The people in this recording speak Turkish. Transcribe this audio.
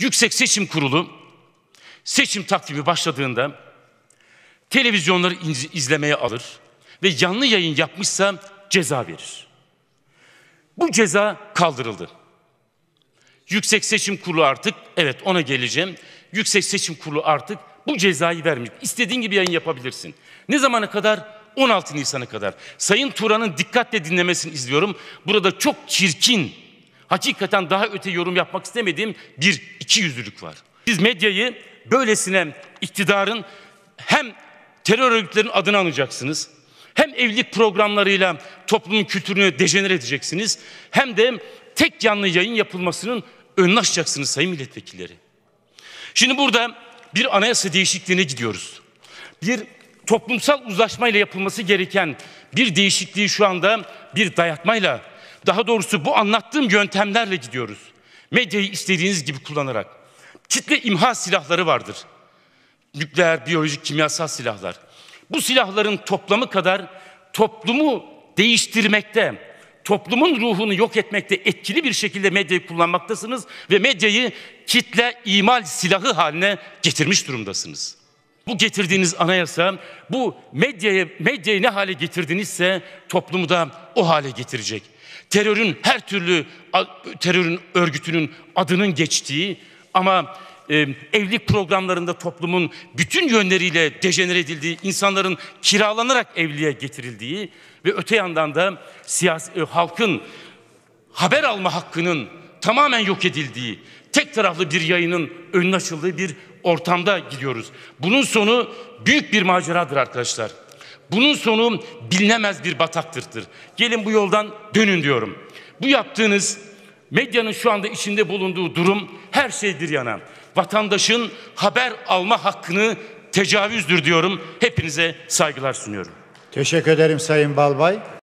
Yüksek Seçim Kurulu seçim takvimi başladığında televizyonları izlemeye alır ve yanlı yayın yapmışsa ceza verir. Bu ceza kaldırıldı. Yüksek Seçim Kurulu artık, evet ona geleceğim. Yüksek Seçim Kurulu artık bu cezayı vermiyor. İstediğin gibi yayın yapabilirsin. Ne zamana kadar? 16 Nisan'a kadar. Sayın Turan'ın dikkatle dinlemesini izliyorum. Burada çok çirkin hakikaten daha öte yorum yapmak istemediğim bir iki yüzlülük var. Siz medyayı böylesine iktidarın hem terör örgütlerinin adını anacaksınız, hem evlilik programlarıyla toplumun kültürünü dejener edeceksiniz, hem de tek yanlı yayın yapılmasının önünü açacaksınız sayın milletvekilleri. Şimdi burada bir anayasa değişikliğine gidiyoruz. Bir toplumsal uzlaşmayla yapılması gereken bir değişikliği şu anda bir dayatmayla daha doğrusu bu anlattığım yöntemlerle gidiyoruz. Medyayı istediğiniz gibi kullanarak. Kitle imha silahları vardır. Nükleer, biyolojik, kimyasal silahlar. Bu silahların toplamı kadar toplumu değiştirmekte, toplumun ruhunu yok etmekte etkili bir şekilde medyayı kullanmaktasınız ve medyayı kitle imal silahı haline getirmiş durumdasınız. Bu getirdiğiniz anayasa, bu medyaya, medyayı ne hale getirdinizse toplumu da o hale getirecek. Terörün her türlü terörün örgütünün adının geçtiği ama e, evlilik programlarında toplumun bütün yönleriyle dejener edildiği, insanların kiralanarak evliliğe getirildiği ve öte yandan da siyasi, e, halkın haber alma hakkının tamamen yok edildiği, tek taraflı bir yayının önün açıldığı bir ortamda gidiyoruz. Bunun sonu büyük bir maceradır arkadaşlar. Bunun sonu bilinemez bir bataktırdır. Gelin bu yoldan dönün diyorum. Bu yaptığınız medyanın şu anda içinde bulunduğu durum her şeydir yana. Vatandaşın haber alma hakkını tecavüzdür diyorum. Hepinize saygılar sunuyorum. Teşekkür ederim Sayın Balbay.